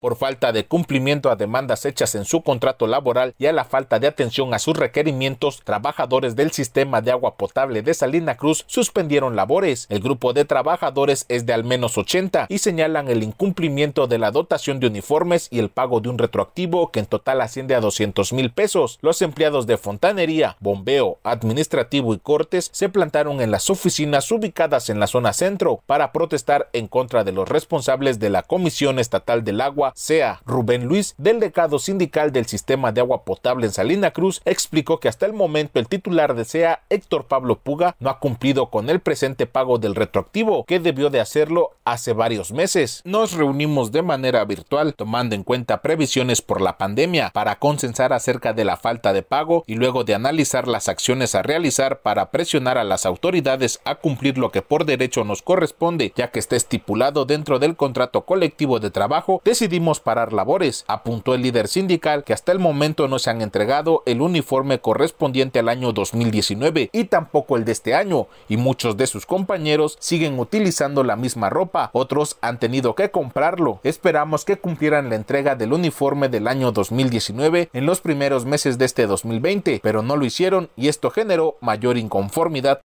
por falta de cumplimiento a demandas hechas en su contrato laboral y a la falta de atención a sus requerimientos, trabajadores del sistema de agua potable de Salina Cruz suspendieron labores. El grupo de trabajadores es de al menos 80 y señalan el incumplimiento de la dotación de uniformes y el pago de un retroactivo que en total asciende a 200 mil pesos. Los empleados de fontanería, bombeo, administrativo y cortes se plantaron en las oficinas ubicadas en la zona centro para protestar en contra de los responsables de la Comisión Estatal del Agua sea Rubén Luis, del decado sindical del sistema de agua potable en Salina Cruz, explicó que hasta el momento el titular de SEA, Héctor Pablo Puga, no ha cumplido con el presente pago del retroactivo, que debió de hacerlo hace varios meses. Nos reunimos de manera virtual, tomando en cuenta previsiones por la pandemia, para consensar acerca de la falta de pago y luego de analizar las acciones a realizar para presionar a las autoridades a cumplir lo que por derecho nos corresponde, ya que está estipulado dentro del contrato colectivo de trabajo, decidimos parar labores, apuntó el líder sindical que hasta el momento no se han entregado el uniforme correspondiente al año 2019 y tampoco el de este año, y muchos de sus compañeros siguen utilizando la misma ropa, otros han tenido que comprarlo. Esperamos que cumplieran la entrega del uniforme del año 2019 en los primeros meses de este 2020, pero no lo hicieron y esto generó mayor inconformidad